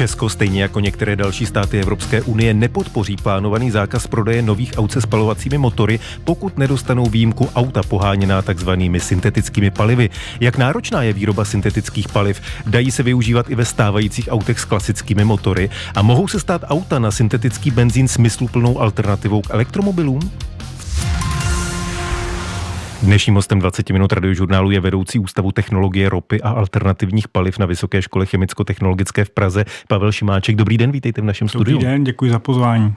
Česko, stejně jako některé další státy Evropské unie, nepodpoří plánovaný zákaz prodeje nových aut se spalovacími motory, pokud nedostanou výjimku auta poháněná takzvanými syntetickými palivy. Jak náročná je výroba syntetických paliv? Dají se využívat i ve stávajících autech s klasickými motory a mohou se stát auta na syntetický benzín smysluplnou alternativou k elektromobilům? Dnešním hostem 20 minut radiožurnálu je vedoucí Ústavu technologie ropy a alternativních paliv na Vysoké škole chemicko-technologické v Praze Pavel Šimáček. Dobrý den, vítejte v našem Dobrý studiu. Dobrý den, děkuji za pozvání.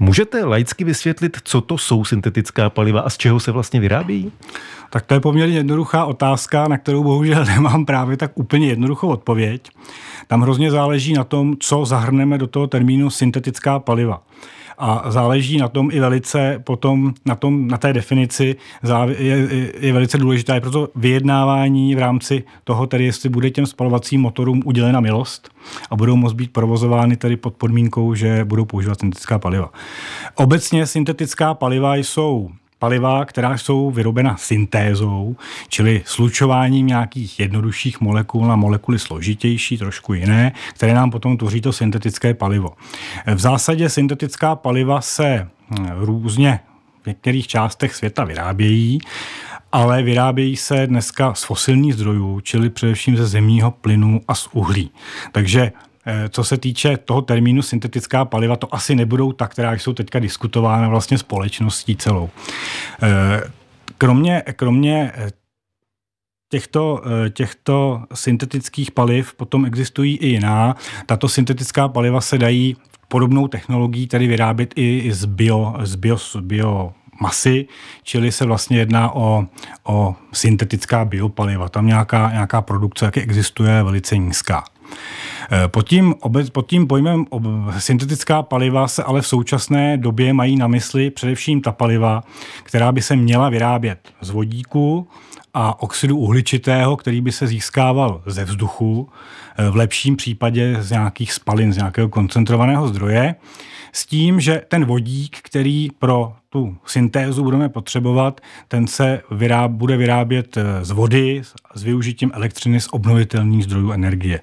Můžete laicky vysvětlit, co to jsou syntetická paliva a z čeho se vlastně vyrábí? Tak to je poměrně jednoduchá otázka, na kterou bohužel nemám právě tak úplně jednoduchou odpověď. Tam hrozně záleží na tom, co zahrneme do toho termínu syntetická paliva. A záleží na tom i velice potom, na, tom, na té definici je, je, je velice důležitá. Je proto vyjednávání v rámci toho, tedy jestli bude těm spalovacím motorům udělena milost a budou moct být provozovány tedy pod podmínkou, že budou používat syntetická paliva. Obecně syntetická paliva jsou paliva, která jsou vyrobena syntézou, čili slučováním nějakých jednodušších molekul na molekuly složitější, trošku jiné, které nám potom tvoří to syntetické palivo. V zásadě syntetická paliva se hm, různě v některých částech světa vyrábějí, ale vyrábějí se dneska z fosilních zdrojů, čili především ze zemního plynu a z uhlí. Takže Eh, co se týče toho termínu syntetická paliva, to asi nebudou ta, která jsou teďka diskutována vlastně společností celou. Eh, kromě, kromě eh, těchto, těchto syntetických paliv potom existují i jiná. Tato syntetická paliva se dají podobnou technologií tedy vyrábět i, z bio, z bio, z bio masy, čili se vlastně jedná o, o syntetická biopaliva. Tam nějaká, nějaká produkce, jak existuje, velice nízká. Eh, pod tím, pod tím pojmem ob, syntetická paliva se ale v současné době mají na mysli především ta paliva, která by se měla vyrábět z vodíku a oxidu uhličitého, který by se získával ze vzduchu, eh, v lepším případě z nějakých spalin, z nějakého koncentrovaného zdroje, s tím, že ten vodík, který pro tu syntézu budeme potřebovat, ten se vyráb, bude vyrábět eh, z vody s využitím elektřiny z obnovitelných zdrojů energie.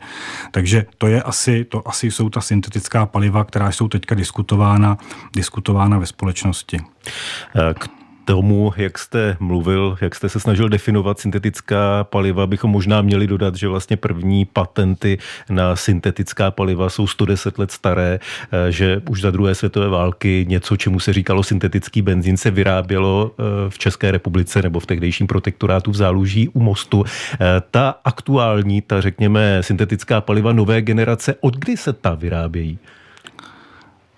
Takže to, je asi, to asi jsou ta syntetická paliva, která jsou teďka diskutována, diskutována ve společnosti. Eh, k tomu, jak jste mluvil, jak jste se snažil definovat syntetická paliva, bychom možná měli dodat, že vlastně první patenty na syntetická paliva jsou 110 let staré, eh, že už za druhé světové války něco, čemu se říkalo syntetický benzín, se vyrábělo eh, v České republice nebo v tehdejším protektorátu v Záluží u Mostu. Eh, ta aktuální, ta řekněme syntetická paliva nové generace, od kdy se ta vyrábějí?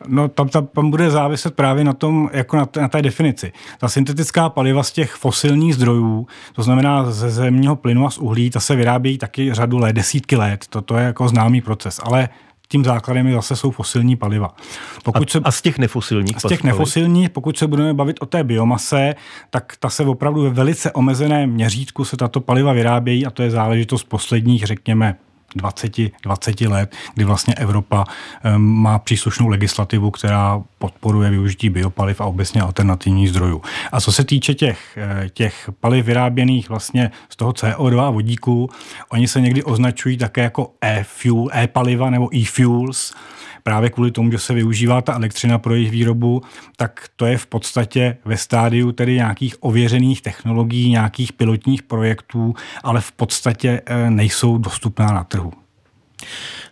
No tam, tam, tam bude záviset právě na tom, jako na, na té definici. Ta syntetická paliva z těch fosilních zdrojů, to znamená ze zemního plynu a z uhlí, ta se vyrábějí taky řadu let, desítky let, toto je jako známý proces, ale tím základem je zase jsou fosilní paliva. Pokud a, se, a z těch nefosilních? Z těch nefosilních, pokud se budeme bavit o té biomase, tak ta se opravdu ve velice omezeném měřítku se tato paliva vyrábějí a to je záležitost posledních, řekněme, 20, 20 let, kdy vlastně Evropa má příslušnou legislativu, která podporuje využití biopaliv a obecně alternativních zdrojů. A co se týče těch, eh, těch paliv vyráběných vlastně z toho CO2 a vodíku, oni se někdy označují také jako e-fuel, e-paliva nebo e-fuels, právě kvůli tomu, že se využívá ta elektřina pro jejich výrobu, tak to je v podstatě ve stádiu tedy nějakých ověřených technologií, nějakých pilotních projektů, ale v podstatě eh, nejsou dostupná na trhu.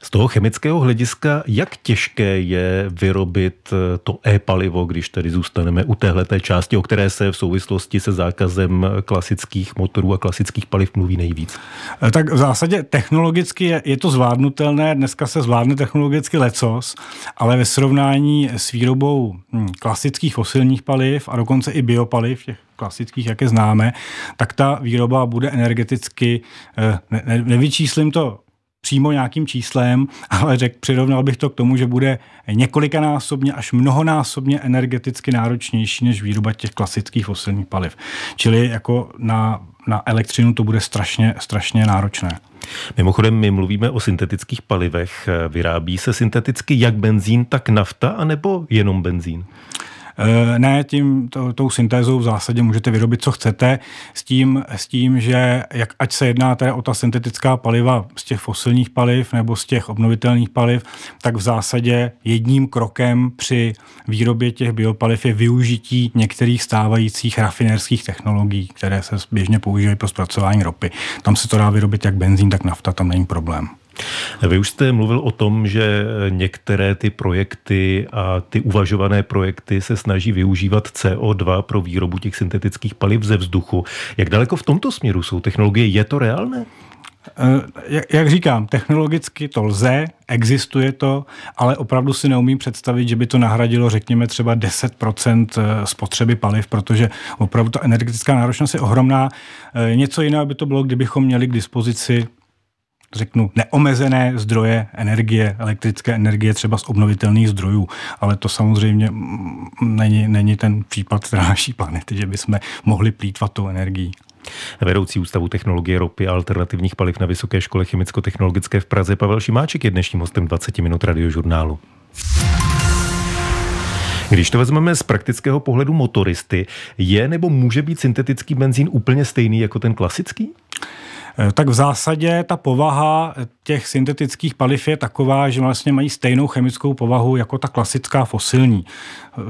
Z toho chemického hlediska, jak těžké je vyrobit eh, to e-palivo, když tedy zůstaneme u téhle té části, o které se v souvislosti se zákazem klasických motorů a klasických paliv mluví nejvíc? Eh, tak v zásadě technologicky je, je to zvládnutelné. Dneska se zvládne technologicky lecos, ale ve srovnání s výrobou hm, klasických fosilních paliv a dokonce i biopaliv, těch klasických, jak je známe, tak ta výroba bude energeticky, eh, ne, ne, nevyčíslím to přímo nějakým číslem, ale řek, přirovnal bych to k tomu, že bude několikanásobně až mnohonásobně energeticky náročnější než výroba těch klasických fosilních paliv. Čili jako na, na elektřinu to bude strašně, strašně náročné. Mimochodem, my mluvíme o syntetických palivech. Vyrábí se synteticky jak benzín, tak nafta, anebo jenom benzín? Eh, ne, tím, to, tou syntézou v zásadě můžete vyrobit, co chcete, s tím, s tím že jak, ať se jedná teda o ta syntetická paliva z těch fosilních paliv nebo z těch obnovitelných paliv, tak v zásadě jedním krokem při výrobě těch biopaliv je využití některých stávajících rafinerských technologií, které se běžně používají pro zpracování ropy. Tam se to dá vyrobit jak benzín, tak nafta, tam není problém. Vy už jste mluvil o tom, že některé ty projekty a ty uvažované projekty se snaží využívat CO2 pro výrobu těch syntetických paliv ze vzduchu. Jak daleko v tomto směru jsou technologie? Je to reálné? Eh, jak říkám, technologicky to lze, existuje to, ale opravdu si neumím představit, že by to nahradilo, řekněme, třeba 10% eh, spotřeby paliv, protože opravdu ta energetická náročnost je ohromná. Eh, něco jiného by to bylo, kdybychom měli k dispozici řeknu, neomezené zdroje energie, elektrické energie třeba z obnovitelných zdrojů, ale to samozřejmě není, není ten případ naší planety, že bychom mohli plítvat tou energií. Vedoucí Ústavu technologie ropy a alternativních paliv na Vysoké škole chemicko-technologické v Praze Pavel Šimáček je dnešním hostem 20 minut radiožurnálu. Když to vezmeme z praktického pohledu motoristy, je nebo může být syntetický benzín úplně stejný jako ten klasický? Eh, tak v zásadě ta povaha těch syntetických paliv je taková, že vlastně mají stejnou chemickou povahu jako ta klasická fosilní. Eh,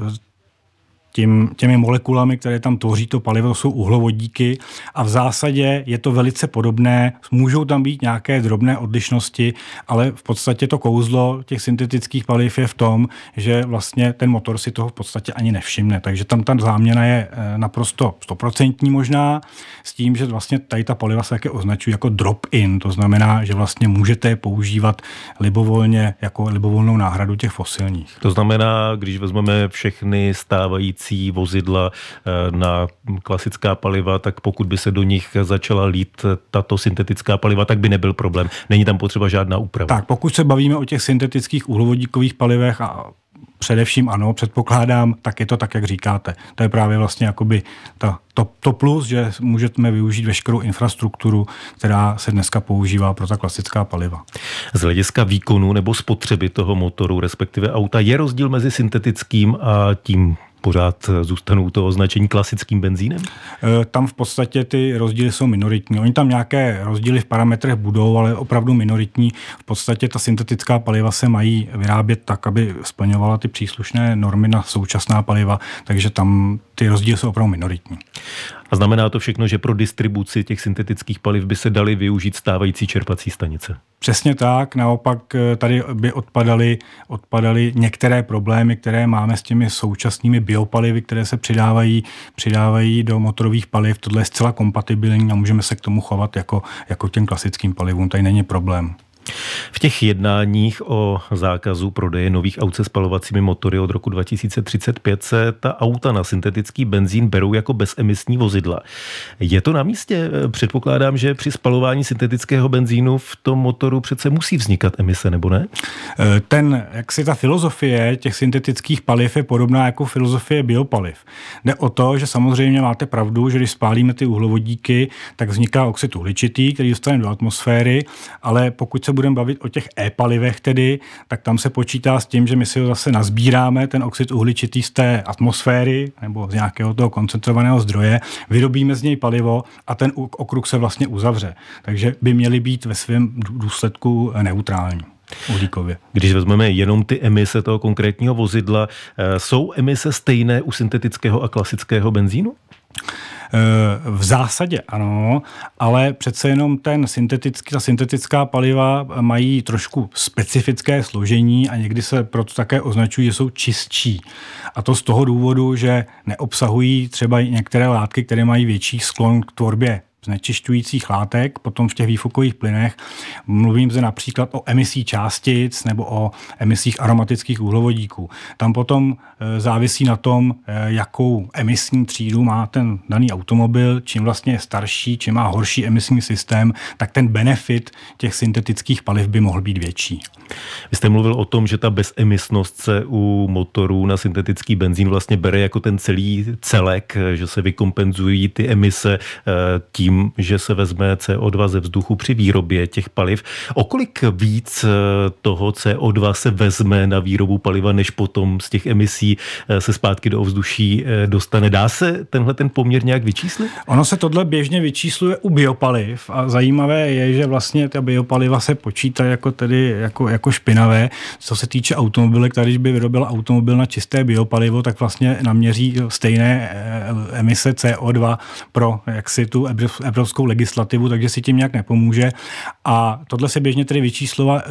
tím, těmi molekulami, které tam tvoří to palivo, jsou uhlovodíky a v zásadě je to velice podobné. Můžou tam být nějaké drobné odlišnosti, ale v podstatě to kouzlo těch syntetických paliv je v tom, že vlastně ten motor si toho v podstatě ani nevšimne. Takže tam ta záměna je eh, naprosto stoprocentní možná s tím, že vlastně tady ta paliva se také označují jako drop-in. To znamená, že vlastně můžete je používat libovolně jako libovolnou náhradu těch fosilních. To znamená, když vezmeme všechny stávající stávající vozidla eh, na klasická paliva, tak pokud by se do nich začala lít eh, tato syntetická paliva, tak by nebyl problém. Není tam potřeba žádná úprava. Tak pokud se bavíme o těch syntetických uhlovodíkových palivech a především ano, předpokládám, tak je to tak, jak říkáte. To je právě vlastně jakoby ta, to, to plus, že můžeme využít veškerou infrastrukturu, která se dneska používá pro ta klasická paliva. Z hlediska výkonu nebo spotřeby toho motoru, respektive auta, je rozdíl mezi syntetickým a tím pořád eh, zůstanou to označení klasickým benzínem? Eh, tam v podstatě ty rozdíly jsou minoritní. Oni tam nějaké rozdíly v parametrech budou, ale opravdu minoritní. V podstatě ta syntetická paliva se mají vyrábět tak, aby splňovala ty příslušné normy na současná paliva, takže tam ty rozdíly jsou opravdu minoritní. A znamená to všechno, že pro distribuci těch syntetických paliv by se daly využít stávající čerpací stanice. Přesně tak, naopak eh, tady by odpadaly, odpadaly některé problémy, které máme s těmi současnými biopalivy, které se přidávají, přidávají do motorových paliv. Tohle je zcela kompatibilní a můžeme se k tomu chovat jako, jako těm klasickým palivům. Tady není problém. V těch jednáních o zákazu prodeje nových aut se spalovacími motory od roku 2035 se ta auta na syntetický benzín berou jako bezemisní vozidla. Je to na místě? Předpokládám, že při spalování syntetického benzínu v tom motoru přece musí vznikat emise, nebo ne? E, ten, jak si ta filozofie těch syntetických paliv je podobná jako filozofie biopaliv. Jde o to, že samozřejmě máte pravdu, že když spálíme ty uhlovodíky, tak vzniká oxid uhličitý, který dostane do atmosféry, ale pokud se se budeme bavit o těch e-palivech tedy, tak tam se počítá s tím, že my si ho zase nazbíráme, ten oxid uhličitý z té atmosféry nebo z nějakého toho koncentrovaného zdroje, vyrobíme z něj palivo a ten okruh se vlastně uzavře. Takže by měly být ve svém důsledku neutrální uhlíkově. Když vezmeme jenom ty emise toho konkrétního vozidla, eh, jsou emise stejné u syntetického a klasického benzínu? Eh, v zásadě ano, ale přece jenom ten syntetický, ta syntetická paliva eh, mají trošku specifické složení a někdy se proto také označují, že jsou čistší. A to z toho důvodu, že neobsahují třeba některé látky, které mají větší sklon k tvorbě znečišťujících látek, potom v těch výfukových plynech. Mluvím se například o emisí částic nebo o emisích aromatických uhlovodíků. Tam potom e, závisí na tom, e, jakou emisní třídu má ten daný automobil, čím vlastně je starší, čím má horší emisní systém, tak ten benefit těch syntetických paliv by mohl být větší. Vy jste mluvil o tom, že ta bezemisnost se u motorů na syntetický benzín vlastně bere jako ten celý celek, že se vykompenzují ty emise e, tím, tím, že se vezme CO2 ze vzduchu při výrobě těch paliv. O kolik víc eh, toho CO2 se vezme na výrobu paliva, než potom z těch emisí eh, se zpátky do ovzduší eh, dostane? Dá se tenhle ten poměr nějak vyčíslit? Ono se tohle běžně vyčísluje u biopaliv a zajímavé je, že vlastně ta biopaliva se počítají jako tedy jako, jako špinavé. Co se týče automobilek, když by vyrobil automobil na čisté biopalivo, tak vlastně naměří stejné emise CO2 pro jaksi tu evropskou legislativu, takže si tím nějak nepomůže. A tohle se běžně tedy vyčísluje,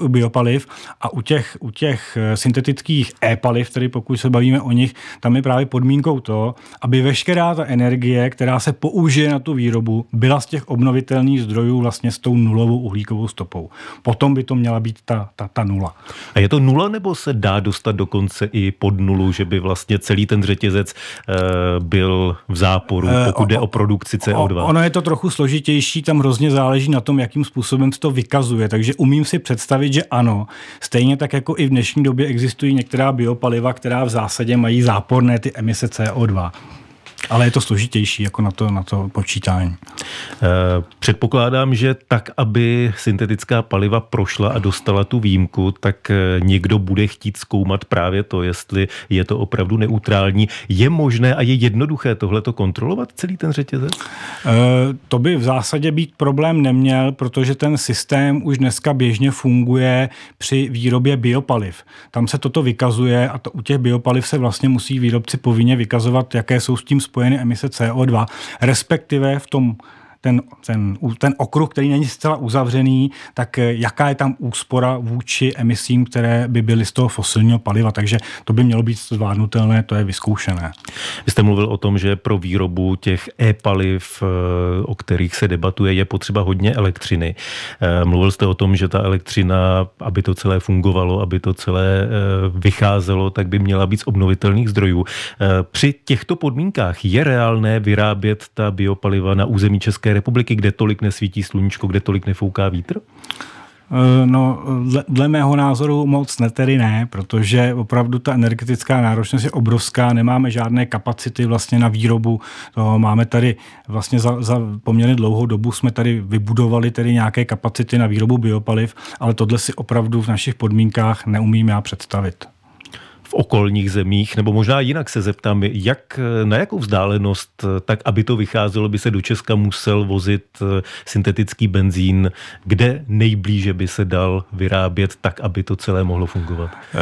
u biopaliv a u těch, u těch eh, syntetických e-paliv, tedy pokud se bavíme o nich, tam je právě podmínkou to, aby veškerá ta energie, která se použije na tu výrobu, byla z těch obnovitelných zdrojů vlastně s tou nulovou uhlíkovou stopou. Potom by to měla být ta, ta, ta nula. A je to nula nebo se dá dostat dokonce i pod nulu, že by vlastně celý ten řetězec eh, byl v záporu, eh, pokud jde o produkci CO2? O, ono je to trochu složitější, tam hrozně záleží na tom, jakým způsobem to vykazuje. Takže umím si představit, že ano. Stejně tak jako i v dnešní době existují některá biopaliva, která v zásadě mají záporné ty emise CO2. Ale je to složitější jako na to, na to počítání. Eh, předpokládám, že tak, aby syntetická paliva prošla a dostala tu výjimku, tak eh, někdo bude chtít zkoumat právě to, jestli je to opravdu neutrální. Je možné a je jednoduché tohleto kontrolovat, celý ten řetězec? Eh, to by v zásadě být problém neměl, protože ten systém už dneska běžně funguje při výrobě biopaliv. Tam se toto vykazuje a to, u těch biopaliv se vlastně musí výrobci povinně vykazovat, jaké jsou s tím spojené spojeny emise CO2, respektive v tom ten, ten, ten okruh, který není zcela uzavřený, tak eh, jaká je tam úspora vůči emisím, které by byly z toho fosilního paliva. Takže to by mělo být zvládnutelné, to je vyzkoušené. Vy jste mluvil o tom, že pro výrobu těch e-paliv, eh, o kterých se debatuje, je potřeba hodně elektřiny. Eh, mluvil jste o tom, že ta elektřina, aby to celé fungovalo, aby to celé vycházelo, tak by měla být z obnovitelných zdrojů. Při těchto podmínkách je reálné vyrábět ta biopaliva na území České republiky, kde tolik nesvítí sluníčko, kde tolik nefouká vítr? Eh, no, dle, dle mého názoru moc ne, tedy ne, protože opravdu ta energetická náročnost je obrovská, nemáme žádné kapacity vlastně na výrobu. To máme tady vlastně za, za poměrně dlouhou dobu jsme tady vybudovali tedy nějaké kapacity na výrobu biopaliv, ale tohle si opravdu v našich podmínkách neumím já představit v okolních zemích, nebo možná jinak se zeptám, jak, na jakou vzdálenost, tak aby to vycházelo, by se do Česka musel vozit eh, syntetický benzín, kde nejblíže by se dal vyrábět tak, aby to celé mohlo fungovat? Eh,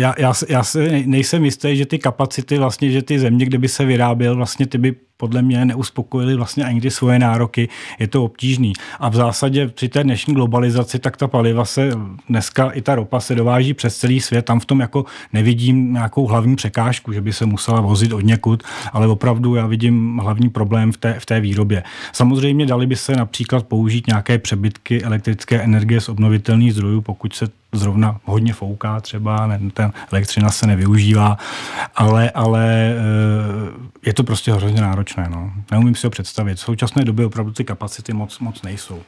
já, já, já se nejsem jistý, že ty kapacity, vlastně, že ty země, kde by se vyráběl, vlastně ty by podle mě neuspokojili vlastně ani ty svoje nároky, je to obtížný. A v zásadě při té dnešní globalizaci, tak ta paliva se dneska i ta ropa se dováží přes celý svět, tam v tom jako nevidím nějakou hlavní překážku, že by se musela vozit od někud, ale opravdu já vidím hlavní problém v té, v té výrobě. Samozřejmě dali by se například použít nějaké přebytky elektrické energie z obnovitelných zdrojů, pokud se zrovna hodně fouká třeba, ne, ten elektřina se nevyužívá, ale, ale eh, je to prostě hrozně náročné. No. Neumím si ho představit. V současné době opravdu ty kapacity moc, moc nejsou.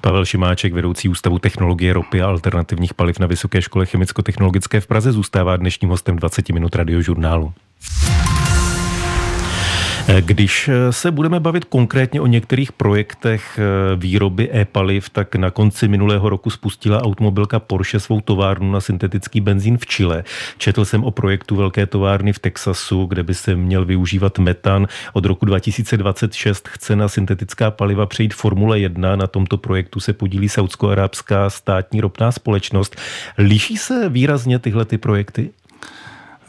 Pavel Šimáček, vedoucí Ústavu technologie ropy a alternativních paliv na Vysoké škole chemicko-technologické v Praze, zůstává dnešním hostem 20 minut radiožurnálu. Když eh, se budeme bavit konkrétně o některých projektech eh, výroby e-paliv, tak na konci minulého roku spustila automobilka Porsche svou továrnu na syntetický benzín v Chile. Četl jsem o projektu velké továrny v Texasu, kde by se měl využívat metan. Od roku 2026 chce na syntetická paliva přejít Formule 1. Na tomto projektu se podílí saudsko-arábská státní ropná společnost. Liší se výrazně tyhle ty projekty?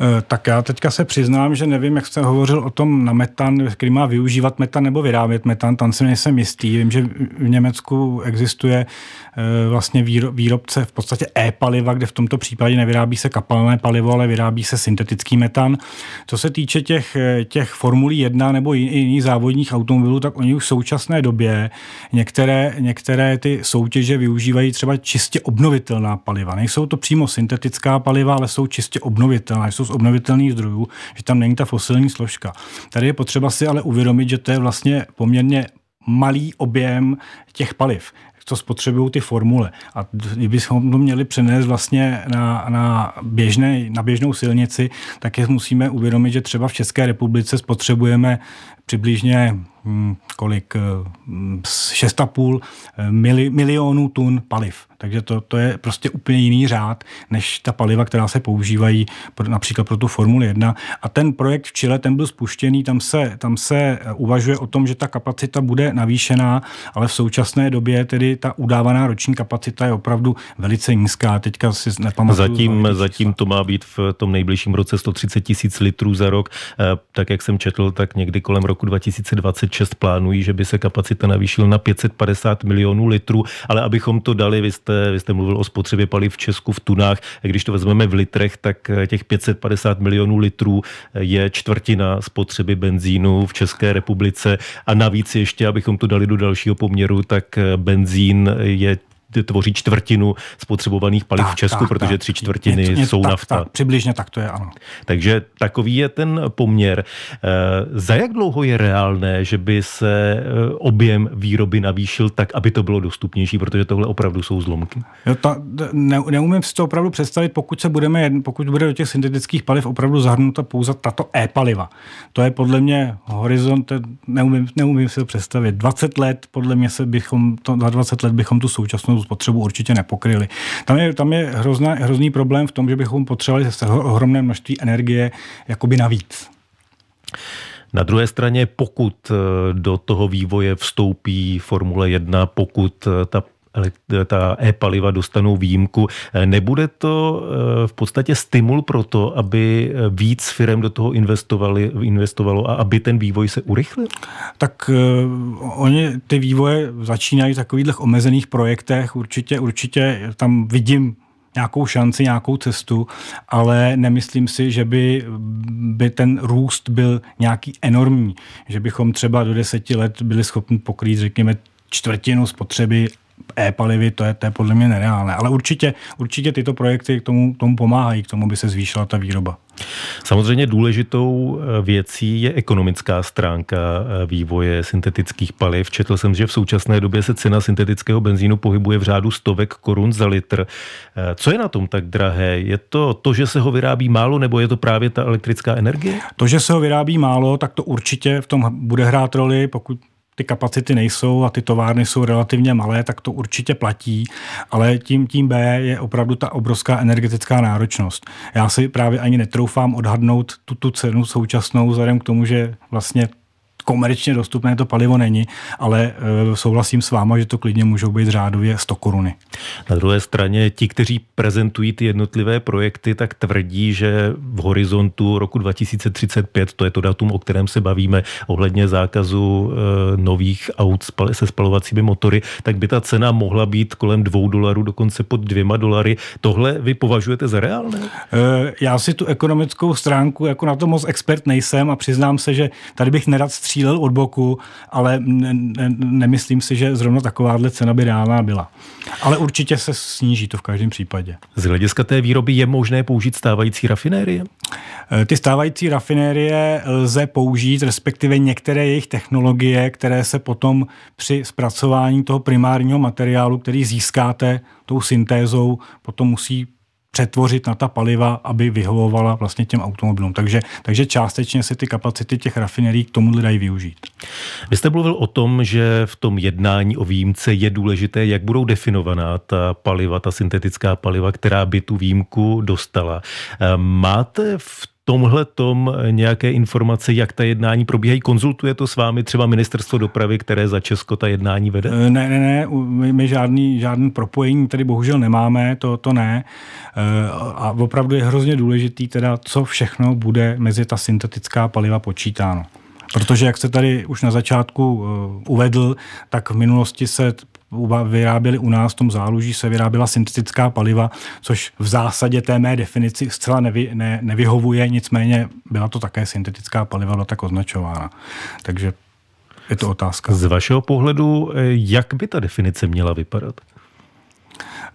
Eh, tak já teďka se přiznám, že nevím, jak jste hovořil o tom na metan, který má využívat metan nebo vyrábět metan, tam si nejsem jistý. Vím, že v Německu existuje eh, vlastně výrobce v podstatě e-paliva, kde v tomto případě nevyrábí se kapalné palivo, ale vyrábí se syntetický metan. Co se týče těch, eh, těch Formulí 1 nebo jiných závodních automobilů, tak oni už v současné době některé, některé ty soutěže využívají třeba čistě obnovitelná paliva. Nejsou to přímo syntetická paliva, ale jsou čistě obnovitelná. Jsou z obnovitelných zdrojů, že tam není ta fosilní složka. Tady je potřeba si ale uvědomit, že to je vlastně poměrně malý objem těch paliv co spotřebují ty formule. A kdybychom to měli přenést vlastně na, na, běžné, na běžnou silnici, tak je musíme uvědomit, že třeba v České republice spotřebujeme přibližně hm, kolik, 6,5 eh, eh, milionů tun paliv. Takže to, to je prostě úplně jiný řád, než ta paliva, která se používají pro, například pro tu Formuli 1. A ten projekt v Chile, ten byl spuštěný, tam se, tam se eh, uvažuje o tom, že ta kapacita bude navýšená, ale v současné době tedy ta udávaná roční kapacita je opravdu velice nízká. Teďka si nepamatuju. Zatím, zatím to má být v tom nejbližším roce 130 tisíc litrů za rok. Tak jak jsem četl, tak někdy kolem roku roku 2026 plánují, že by se kapacita navýšila na 550 milionů litrů, ale abychom to dali, vy jste, vy jste mluvil o spotřebě paliv v Česku v tunách, a když to vezmeme v litrech, tak eh, těch 550 milionů litrů eh, je čtvrtina spotřeby benzínu v České republice a navíc ještě, abychom to dali do dalšího poměru, tak eh, benzín je tvoří čtvrtinu spotřebovaných paliv tak, v Česku, tak, protože tak. tři čtvrtiny je, je, jsou tak, nafta. Tak, přibližně tak to je, ano. Takže takový je ten poměr. Eh, za jak dlouho je reálné, že by se eh, objem výroby navýšil tak, aby to bylo dostupnější, protože tohle opravdu jsou zlomky? Jo, ta, ne, neumím si to opravdu představit, pokud se budeme, pokud bude do těch syntetických paliv opravdu zahrnuta pouze tato e-paliva. To je podle mě horizont, neumím, neumím si to představit. 20 let, podle mě se bychom, to, za 20 let bychom tu současnou tu spotřebu určitě nepokryli. Tam je, tam je hrozná, hrozný problém v tom, že bychom potřebovali ohromné množství energie jakoby navíc. Na druhé straně, pokud eh, do toho vývoje vstoupí Formule 1, pokud eh, ta ta e-paliva dostanou výjimku. Eh, nebude to eh, v podstatě stimul pro to, aby eh, víc firm do toho investovali, investovalo a aby ten vývoj se urychlil? Tak uh, oni ty vývoje začínají v takových omezených projektech. Určitě, určitě tam vidím nějakou šanci, nějakou cestu, ale nemyslím si, že by, by ten růst byl nějaký enormní, že bychom třeba do deseti let byli schopni pokrýt, řekněme, čtvrtinu spotřeby e-palivy, to je, to je podle mě nereálné. Ale určitě, určitě tyto projekty k tomu, tomu pomáhají, k tomu by se zvýšila ta výroba. Samozřejmě důležitou eh, věcí je ekonomická stránka eh, vývoje syntetických paliv. Četl jsem, že v současné době se cena syntetického benzínu pohybuje v řádu stovek korun za litr. Eh, co je na tom tak drahé? Je to to, že se ho vyrábí málo, nebo je to právě ta elektrická energie? To, že se ho vyrábí málo, tak to určitě v tom bude hrát roli, pokud ty kapacity nejsou a ty továrny jsou relativně malé, tak to určitě platí, ale tím, tím B je opravdu ta obrovská energetická náročnost. Já si právě ani netroufám odhadnout tu, tu cenu současnou, vzhledem k tomu, že vlastně komerčně dostupné to palivo není, ale eh, souhlasím s váma, že to klidně můžou být řádově 100 koruny. Na druhé straně ti, kteří prezentují ty jednotlivé projekty, tak tvrdí, že v horizontu roku 2035, to je to datum, o kterém se bavíme, ohledně zákazu eh, nových aut se spalovacími motory, tak by ta cena mohla být kolem dvou dolarů, dokonce pod dvěma dolary. Tohle vy považujete za reálné? Eh, já si tu ekonomickou stránku, jako na to moc expert nejsem a přiznám se, že tady bych nerad střílel od boku, ale ne, ne, nemyslím si, že zrovna takováhle cena by reálná byla. Ale určitě se sníží to v každém případě. Z hlediska té výroby je možné použít stávající rafinérie? Eh, ty stávající rafinérie lze použít, respektive některé jejich technologie, které se potom při zpracování toho primárního materiálu, který získáte tou syntézou, potom musí přetvořit na ta paliva, aby vyhovovala vlastně těm automobilům. Takže, takže částečně se ty kapacity těch rafinerií k tomu dají využít. Vy jste mluvil o tom, že v tom jednání o výjimce je důležité, jak budou definovaná ta paliva, ta syntetická paliva, která by tu výjimku dostala. Ehm, máte v tomhle tom eh, nějaké informace, jak ta jednání probíhají? Konzultuje to s vámi třeba ministerstvo dopravy, které za Česko ta jednání vede? Eh, ne, ne, ne, my, my žádný, žádný propojení tady bohužel nemáme, to, to ne. Eh, a opravdu je hrozně důležitý teda, co všechno bude mezi ta syntetická paliva počítáno. Protože jak se tady už na začátku eh, uvedl, tak v minulosti se vyráběly u nás v tom záluží, se vyráběla syntetická paliva, což v zásadě té mé definici zcela nevy, ne, nevyhovuje, nicméně byla to také syntetická paliva, byla tak označována. Takže je to otázka. Z vašeho pohledu, eh, jak by ta definice měla vypadat?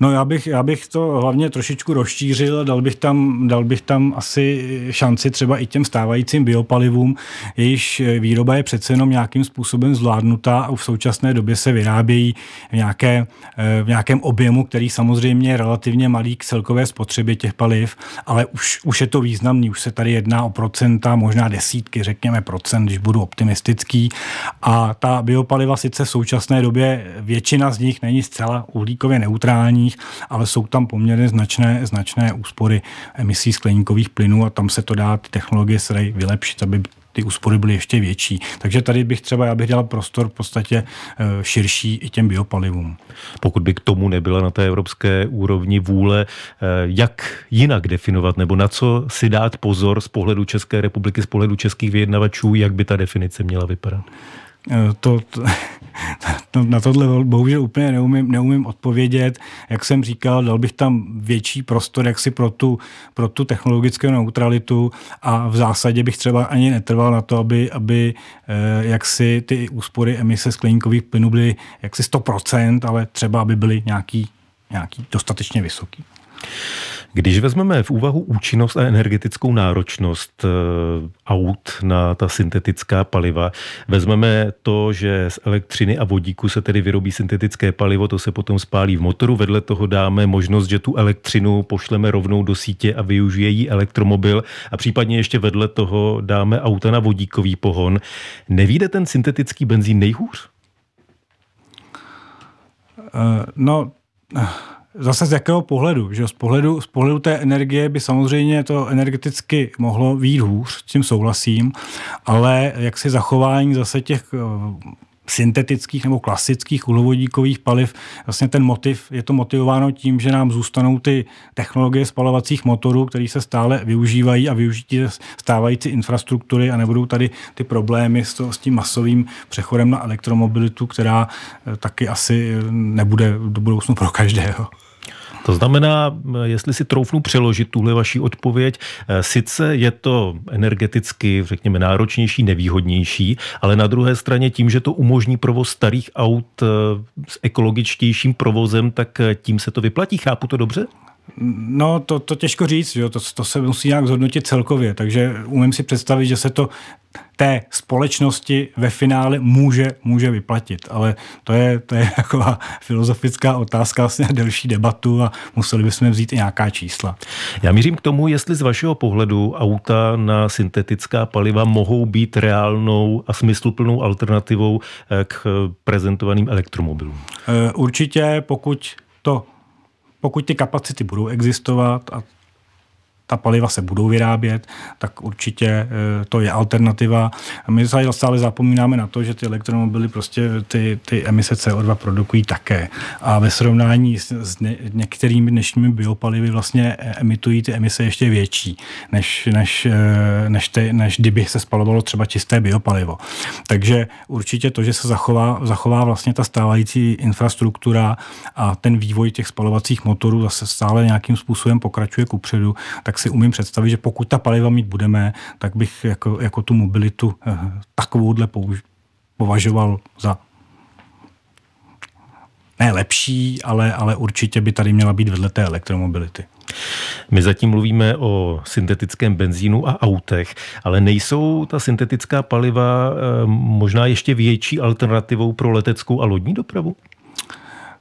No já bych, já bych to hlavně trošičku rozšířil, dal bych, tam, dal bych tam asi šanci třeba i těm stávajícím biopalivům, jejichž výroba je přece jenom nějakým způsobem zvládnutá a v současné době se vyrábějí v, nějaké, eh, v nějakém objemu, který samozřejmě je relativně malý k celkové spotřebě těch paliv, ale už, už je to významný, už se tady jedná o procenta, možná desítky, řekněme procent, když budu optimistický. A ta biopaliva sice v současné době většina z nich není zcela uhlíkově neutrální, opatřeních, ale jsou tam poměrně značné, značné úspory emisí skleníkových plynů a tam se to dá ty technologie se dají vylepšit, aby ty úspory byly ještě větší. Takže tady bych třeba, já bych dělal prostor v podstatě eh, širší i těm biopalivům. Pokud by k tomu nebyla na té evropské úrovni vůle, eh, jak jinak definovat nebo na co si dát pozor z pohledu České republiky, z pohledu českých vyjednavačů, jak by ta definice měla vypadat? Eh, to, to, na tohle bohužel úplně neumím, neumím odpovědět. Jak jsem říkal, dal bych tam větší prostor jaksi pro tu, pro tu technologickou neutralitu a v zásadě bych třeba ani netrval na to, aby, aby eh, jaksi ty úspory emise skleníkových plynů byly jaksi 100%, ale třeba aby byly nějaký, nějaký dostatečně vysoký. Když vezmeme v úvahu účinnost a energetickou náročnost eh, aut na ta syntetická paliva, vezmeme to, že z elektřiny a vodíku se tedy vyrobí syntetické palivo, to se potom spálí v motoru, vedle toho dáme možnost, že tu elektřinu pošleme rovnou do sítě a využije ji elektromobil a případně ještě vedle toho dáme auta na vodíkový pohon. Nevíde ten syntetický benzín nejhůř? Eh, no, eh, Zase z jakého pohledu? Že z, pohledu, z pohledu té energie by samozřejmě to energeticky mohlo výjít hůř, s tím souhlasím, ale jak si zachování zase těch eh, syntetických nebo klasických uhlovodíkových paliv, vlastně ten motiv, je to motivováno tím, že nám zůstanou ty technologie spalovacích motorů, které se stále využívají a využití stávající infrastruktury a nebudou tady ty problémy s, to, s tím masovým přechodem na elektromobilitu, která eh, taky asi eh, nebude do budoucnu pro každého. To znamená, eh, jestli si troufnu přeložit tuhle vaši odpověď, eh, sice je to energeticky, řekněme, náročnější, nevýhodnější, ale na druhé straně tím, že to umožní provoz starých aut eh, s ekologičtějším provozem, tak tím se to vyplatí. Chápu to dobře? No, to, to těžko říct, jo? To, to se musí nějak zhodnotit celkově, takže umím si představit, že se to té společnosti ve finále může, může vyplatit, ale to je, to je taková filozofická otázka, vlastně delší debatu a museli bychom vzít i nějaká čísla. Já mířím k tomu, jestli z vašeho pohledu auta na syntetická paliva mohou být reálnou a smysluplnou alternativou eh, k eh, prezentovaným elektromobilům. Eh, určitě, pokud to pokud ty kapacity budou existovat a ta paliva se budou vyrábět, tak určitě eh, to je alternativa. A my stále zapomínáme na to, že ty elektromobily prostě ty, ty emise CO2 produkují také. A ve srovnání s, s ne, některými dnešními biopalivy vlastně eh, emitují ty emise ještě větší, než, než, eh, než, ty, než kdyby se spalovalo třeba čisté biopalivo. Takže určitě to, že se zachová, zachová vlastně ta stávající infrastruktura a ten vývoj těch spalovacích motorů zase stále nějakým způsobem pokračuje kupředu, tak tak si umím představit, že pokud ta paliva mít budeme, tak bych jako, jako tu mobilitu eh, takovouhle použ- považoval za ne lepší, ale, ale určitě by tady měla být vedle té elektromobility. My zatím mluvíme o syntetickém benzínu a autech, ale nejsou ta syntetická paliva eh, možná ještě větší alternativou pro leteckou a lodní dopravu?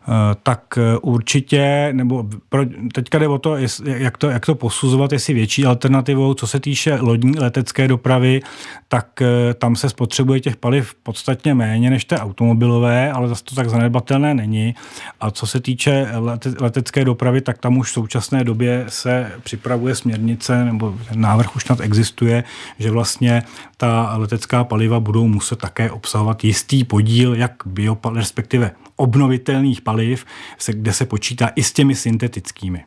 Eh, tak eh, určitě, nebo pro, teďka jde o to, jak to, jak to posuzovat, jestli větší alternativou, co se týče lodní letecké dopravy, tak eh, tam se spotřebuje těch paliv podstatně méně než té automobilové, ale zase to tak zanedbatelné není. A co se týče letecké dopravy, tak tam už v současné době se připravuje směrnice, nebo návrh už snad existuje, že vlastně ta letecká paliva budou muset také obsahovat jistý podíl, jak biopaliv, respektive obnovitelných paliv, kde se počítá i s těmi syntetickými.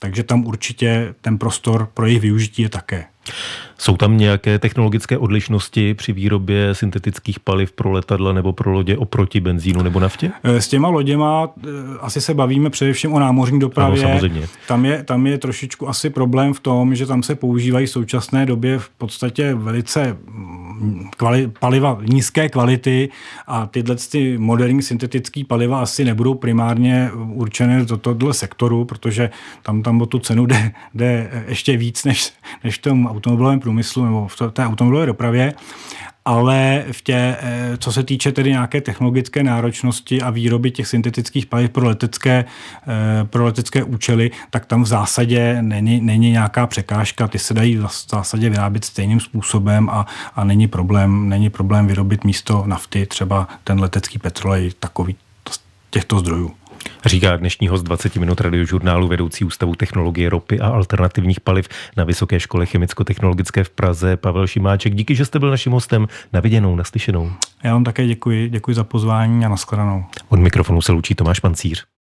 Takže tam určitě ten prostor pro jejich využití je také. Jsou tam nějaké technologické odlišnosti při výrobě syntetických paliv pro letadla nebo pro lodě oproti benzínu nebo naftě? Eh, s těma loděma eh, asi se bavíme především o námořní dopravě. Ano, samozřejmě. Tam je, tam je trošičku asi problém v tom, že tam se používají v současné době v podstatě velice kvali, paliva nízké kvality a tyhle ty moderní syntetické paliva asi nebudou primárně určené do tohoto sektoru, protože tam, tam o tu cenu jde, jde ještě víc než, než v tom automobilovém průmyslu nebo v té automobilové dopravě ale v tě, eh, co se týče tedy nějaké technologické náročnosti a výroby těch syntetických paliv pro letecké, eh, pro letecké účely, tak tam v zásadě není, není nějaká překážka, ty se dají v zásadě vyrábět stejným způsobem a, a není, problém, není problém vyrobit místo nafty třeba ten letecký petrolej takový těchto zdrojů. Říká dnešní host 20 minut radiožurnálu vedoucí Ústavu technologie ropy a alternativních paliv na Vysoké škole chemicko-technologické v Praze Pavel Šimáček. Díky, že jste byl naším hostem. Na viděnou, naslyšenou. Já vám také děkuji, děkuji za pozvání a nashledanou. Od mikrofonu se loučí Tomáš Pancíř.